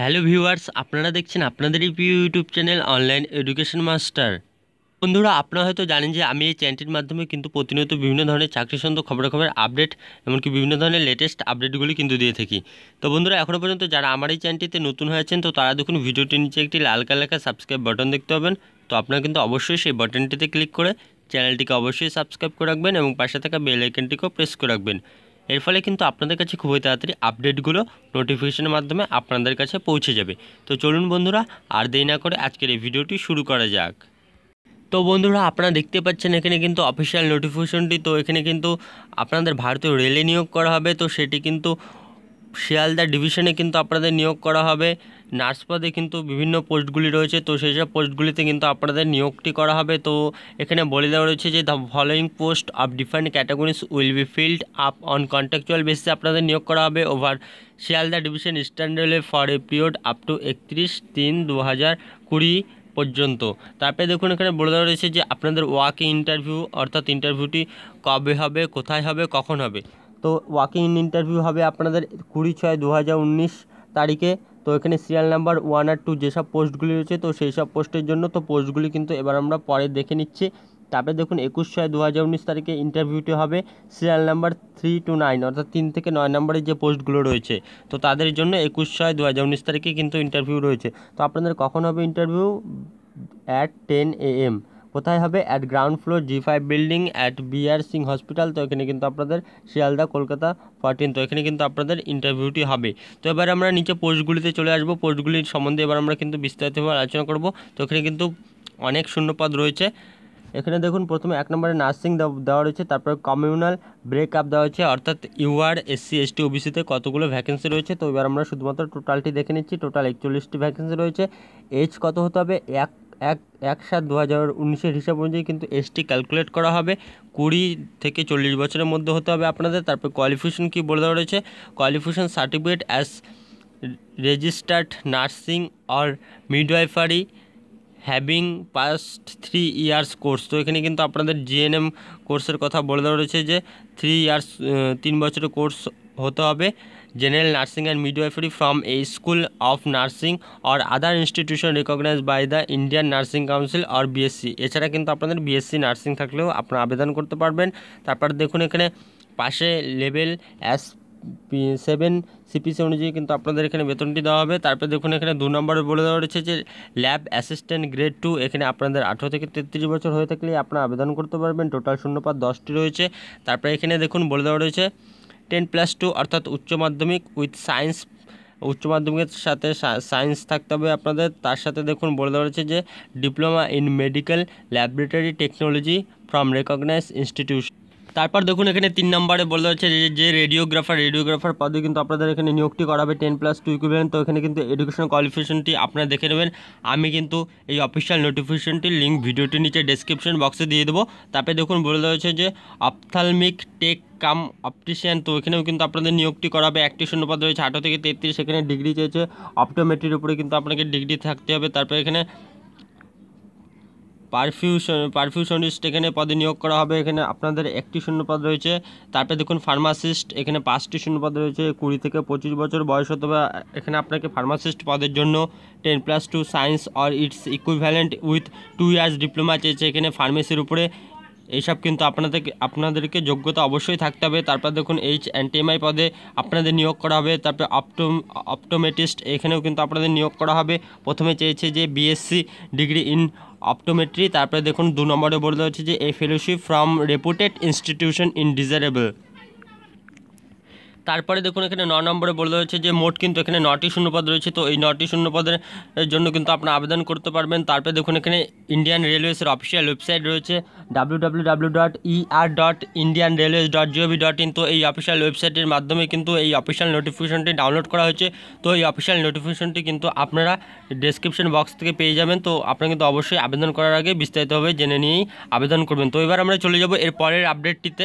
hello viewers আপনারা দেখছেন আপনাদের YouTube channel online education master বন্ধুরা আপনারা হয়তো জানেন যে আমি এই চ্যানেলটির মাধ্যমে কিন্তু প্রতিনিয়ত বিভিন্ন ধরনের চাকরি সন্ত খবরাখবর আপডেট এমনকি বিভিন্ন ধরনের লেটেস্ট আপডেটগুলি কিন্তু দিয়ে থাকি তো বন্ধুরা এখনও পর্যন্ত যারা আমার এই চ্যানেলটিতে নতুন হয়েছেন তো তারা দেখুন ভিডিওটির নিচে একটি লাল কালার সাবস্ক্রাইব বটন দেখতে পাবেন তো আপনারা কিন্তু অবশ্যই সেই বাটনটিতে ক্লিক করে চ্যানেলটিকে অবশ্যই সাবস্ক্রাইব করে রাখবেন এবং পাশে থাকা বেল আইকনটিকেও প্রেস করে রাখবেন এর ফলে কিন্তু আপনাদের কাছে খুবই তাড়াতাড়ি আপডেটগুলো নোটিফিকেশনের মাধ্যমে আপনাদের কাছে পৌঁছে যাবে তো চলুন বন্ধুরা আর দেরি না করে আজকের এই ভিডিওটি শুরু করা যাক তো বন্ধুরা আপনারা দেখতে পাচ্ছেন এখানে কিন্তু অফিসিয়াল নোটিফিকেশনটি তো এখানে কিন্তু আপনাদের ভারতীয় রেলে নিয়োগ করা হবে তো সেটি কিন্তু শিয়ালদা ডিভিশনে কিন্তু আপনাদের নিয়োগ করা হবে নার্স পদে কিন্তু বিভিন্ন পোস্টগুলি রয়েছে তো সেই সব পোস্টগুলিতে কিন্তু আপনাদের নিয়োগটি করা হবে তো এখানে বলে দেওয়া রয়েছে যে the following post of different categories will be filled up on contractual বেসিসে আপনাদের নিয়োগ করা হবে over Sealdah division standard railway for a period up to একত্রিশ তিন দু হাজার কুড়ি পর্যন্ত তারপরে দেখুন এখানে বলে দেওয়া রয়েছে যে আপনাদের ওয়াকিং ইন্টারভিউ অর্থাৎ ইন্টারভিউটি কবে হবে কোথায় হবে কখন হবে তো ওয়াকিং ইন ইন্টারভিউ হবে আপনাদের কুড়ি ছয় দু তারিখে তো এখানে সিরিয়াল নাম্বার ওয়ান আর টু যেসব পোস্টগুলি রয়েছে তো সেই সব পোস্টের জন্য তো পোস্টগুলি কিন্তু এবার আমরা পরে দেখে নিচ্ছি তারপরে দেখুন একুশ ছয় দু তারিখে ইন্টারভিউটি হবে serial number three two nine অর্থাৎ তিন থেকে নয় নম্বরের যে পোস্টগুলো রয়েছে তো তাদের জন্য একুশ ছয় দু তারিখে কিন্তু ইন্টারভিউ রয়েছে তো আপনাদের কখন হবে interview at ten A M কোথায় হবে at ground floor G five building at BR Singh hospital তো এখানে কিন্তু আপনাদের শিয়ালদা কলকাতা ফর্টিন তো এখানে কিন্তু আপনাদের ইন্টারভিউটি হবে তো এবার আমরা নিচে পোস্টগুলিতে চলে আসবো পোস্টগুলির সম্বন্ধে এবার আমরা কিন্তু বিস্তারিতভাবে আলোচনা করব তো এখানে কিন্তু অনেক শূন্যপদ রয়েছে এখানে দেখুন প্রথমে এক নম্বরে নার্সিং দেওয়া রয়েছে তারপর কমিউনাল ব্রেক আপ দেওয়া হয়েছে অর্থাৎ ইউআর এসসি এসটি ওবিসিতে কতগুলো ভ্যাকেন্সি রয়েছে তো এবার আমরা শুধুমাত্র টোটালটি দেখে নিচ্ছি টোটাল একচল্লিশটি ভ্যাকেন্সি রয়েছে এজ কত হতে হবে এক এক এক সাত দু হাজার উনিশের হিসাব অনুযায়ী কিন্তু এসটি ক্যালকুলেট করা হবে কুড়ি থেকে চল্লিশ বছরের মধ্যে হতে হবে আপনাদের তারপর কোয়ালিফিকেশন কী বলে দেওয়া রয়েছে qualification certificate as registered nursing or midwifery having passed three years course তো এখানে কিন্তু আপনাদের জিএনএম কোর্সের কথা বলে দেওয়া রয়েছে যে থ্রি ইয়ার্স তিন বছরের কোর্স হতে হবে general nursing and midwifery from a school of nursing or other institution recognise by the Indian nursing council or BSc এছাড়া কিন্তু আপনাদের বিএসসি নার্সিং থাকলেও আপনারা আবেদন করতে পারবেন তারপর দেখুন এখানে পাশে লেভেল অ্যাস সেভেন সিপিসি অনুযায়ী কিন্তু আপনাদের এখানে বেতনটি দেওয়া হবে তারপরে দেখুন এখানে দু নম্বরে বলে দেওয়া রয়েছে যে ল্যাব অ্যাসিস্ট্যান্ট গ্রেড টু এখানে আপনাদের আঠেরো থেকে তেত্রিশ বছর হয়ে থাকলে আপনারা আবেদন করতে পারবেন টোটাল শূন্যপাত দশটি রয়েছে তারপরে এখানে দেখুন বলে দেওয়া রয়েছে টেন প্লাস টু অর্থাৎ উচ্চ মাধ্যমিক উইথ সায়েন্স উচ্চ মাধ্যমিকের সাথে সায়েন্স থাকতে হবে আপনাদের তার সাথে দেখুন বলে দেওয়া হয়েছে যে diploma in medical laboratory technology from recognise institution তারপর দেখুন এখানে তিন নম্বরে বলা হচ্ছে যে রেডিওগ্রাফার রেডিওগ্রাফার পদে কিন্তু আপনাদের এখানে নিয়োগটি করাবে টেন প্লাস টু ইকুইভেন্ট তো এখানে কিন্তু এডুকেশন কোয়ালিফিকেশনটি আপনারা দেখে নেবেন আমি কিন্তু এই অফিসিয়াল নোটিফিকেশনটির লিঙ্ক ভিডিওটির নিচে ডেসক্রিপশন বক্সে দিয়ে দেবো তারপরে দেখুন বলে দেওয়া হয়েছে যে অপথালমিক টেক কাম অপটিশিয়ান তো এখানেও কিন্তু আপনাদের নিয়োগটি করাবে একটি শূন্যপদ রয়েছে আঠারো থেকে তেত্রিশ এখানে ডিগ্রি চেয়েছে অপটোমেট্রির উপরে কিন্তু আপনাকে ডিগ্রি থাকতে হবে তারপরে এখানে পারফিউশন পারফিউশনিস্ট এখানে পদে নিয়োগ করা হবে এখানে আপনাদের একটি শূন্যপদ রয়েছে তারপরে দেখুন ফার্মাসিস্ট এখানে পাঁচটি শূন্যপদ রয়েছে কুড়ি থেকে পঁচিশ বছর বয়স হতে এখানে আপনাকে ফার্মাসিস্ট পদের জন্য ten plus two science or its equivalent with two years diploma চেয়েছে এখানে ফার্মেসির উপরে এইসব কিন্তু আপনাদের আপনাদেরকে যোগ্যতা অবশ্যই থাকতে হবে তারপর দেখুন এইচ এনটিএমআই পদে আপনাদের নিয়োগ করা হবে তারপর অপটো অপটোমেটিস্ট এখানেও কিন্তু আপনাদের নিয়োগ করা হবে প্রথমে চেয়েছে যে বিএসসি ডিগ্রি ইন অপটোমেট্রি তারপরে দেখুন দু নম্বরে বলে হচ্ছে যে a fellowship from reputed institution in desirable তারপরে দেখুন এখানে ন নম্বরে বলে রয়েছে যে মোট কিন্তু এখানে নটি শূন্যপদ রয়েছে তো এই নটি শূন্যপদের জন্য কিন্তু আপনারা আবেদন করতে পারবেন তারপরে দেখুন এখানে ইন্ডিয়ান রেলওয়েসের অফিসিয়াল ওয়েবসাইট রয়েছে W W dot E R dot Indian railways dot dot তো এই অফিসিয়াল ওয়েবসাইটের মাধ্যমে কিন্তু এই অফিসিয়াল নোটিফিকেশনটি ডাউনলোড করা হয়েছে তো এই অফিসিয়াল নোটিফিকেশনটি কিন্তু আপনারা ডেসক্রিপশন বক্স থেকে পেয়ে যাবেন তো আপনারা কিন্তু অবশ্যই আবেদন করার আগে বিস্তারিতভাবে জেনে নিয়েই আবেদন করবেন তো এবার আমরা চলে যাব এর পরের আপডেটটিতে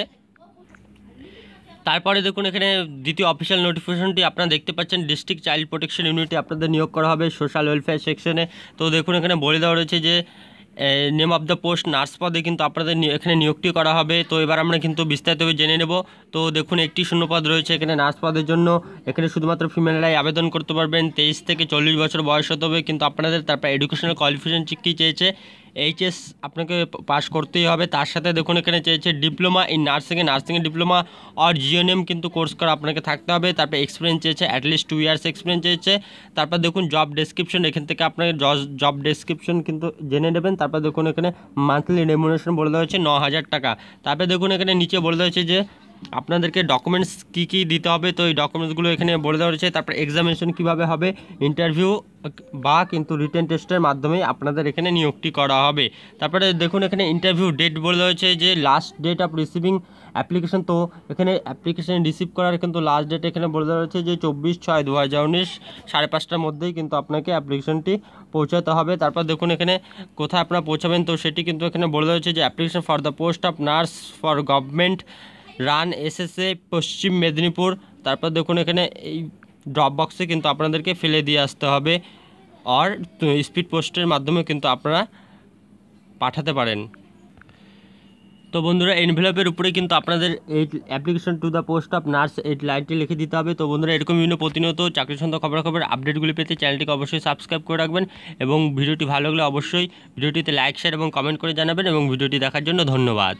তারপরে দেখুন এখানে দ্বিতীয় অফিসিয়াল নোটিফিকেশনটি আপনারা দেখতে পাচ্ছেন ডিস্ট্রিক্ট চাইল্ড প্রোটেকশন ইউনিটে আপনাদের নিয়োগ করা হবে সোশ্যাল ওয়েলফেয়ার সেকশনে তো দেখুন এখানে বলে দেওয়া রয়েছে যে name of the post nurse পদে কিন্তু আপনাদের এখানে নিয়োগটি করা হবে তো এবার আমরা কিন্তু বিস্তারিতভাবে জেনে নেব তো দেখুন একটি শূন্যপদ রয়েছে এখানে নার্স পদের জন্য এখানে শুধুমাত্র ফিমেলরাই আবেদন করতে পারবেন তেইশ থেকে চল্লিশ বছর বয়স হতে হবে কিন্তু আপনাদের তারপর এডুকেশনাল কোয়ালিফিকেশন কী চেয়েছে এইচএস আপনাকে পাশ করতেই হবে তার সাথে দেখুন এখানে চেয়েছে ডিপ্লোমা ইন নার্সিংয়ে নার্সিংয়ে ডিপ্লোমা আর জিওএনএম কিন্তু কোর্স করা আপনাকে থাকতে হবে তারপর এক্সপিরিয়েন্স চেয়েছে অ্যাটলিস্ট টু ইয়ার্স এক্সপিরিয়েন্স চেয়েছে তারপর দেখুন জব ডেসক্রিপশন এখান থেকে আপনাকে জব ডেসক্রিপশন কিন্তু জেনে নেবেন তারপর দেখুন এখানে মান্থলি রেমুনেশন বলে দেওয়া হয়েছে ন হাজার টাকা তারপরে দেখুন এখানে নিচে বলে দেওয়া হয়েছে যে আপনাদেরকে ডকুমেন্টস কী কী দিতে হবে তো এই ডকুমেন্টসগুলো এখানে বলে দেওয়া হয়েছে তারপর এক্সামিনেশন কীভাবে হবে ইন্টারভিউ বা কিন্তু রিটেন টেস্টের মাধ্যমে আপনাদের এখানে নিয়োগটি করা হবে তারপরে দেখুন এখানে ইন্টারভিউ ডেট বলে দেওয়া হয়েছে যে last date of receiving application তো এখানে অ্যাপ্লিকেশন রিসিভ করার কিন্তু লাস্ট ডেট এখানে বলে দেওয়া হয়েছে যে চব্বিশ ছয় দু হাজার উনিশ সাড়ে পাঁচটার মধ্যেই কিন্তু আপনাকে অ্যাপ্লিকেশনটি পৌঁছাতে হবে তারপর দেখুন এখানে কোথায় আপনারা পৌঁছাবেন তো সেটি কিন্তু এখানে বলে দেওয়া হয়েছে যে application for the post of nurse for government run এসেছে পশ্চিম মেদিনীপুর তারপর দেখুন এখানে এই ড্রপ বক্সে কিন্তু আপনাদেরকে ফেলে দিয়ে আসতে হবে আর স্পিড পোস্টের মাধ্যমে কিন্তু আপনারা পাঠাতে পারেন তো বন্ধুরা এনভেলপের উপরে কিন্তু আপনাদের এই application to the post of nurse এই লাইনটি লিখে দিতে হবে তো বন্ধুরা এরকম বিভিন্ন প্রতিনিয়ত চাকরি সন্ধ্যা খবরাখবর আপডেটগুলি পেতে চ্যানেলটিকে অবশ্যই সাবস্ক্রাইব করে রাখবেন এবং ভিডিওটি ভালো লাগলে অবশ্যই ভিডিওটিতে লাইক শেয়ার এবং কমেন্ট করে জানাবেন এবং ভিডিওটি দেখার জন্য ধন্যবাদ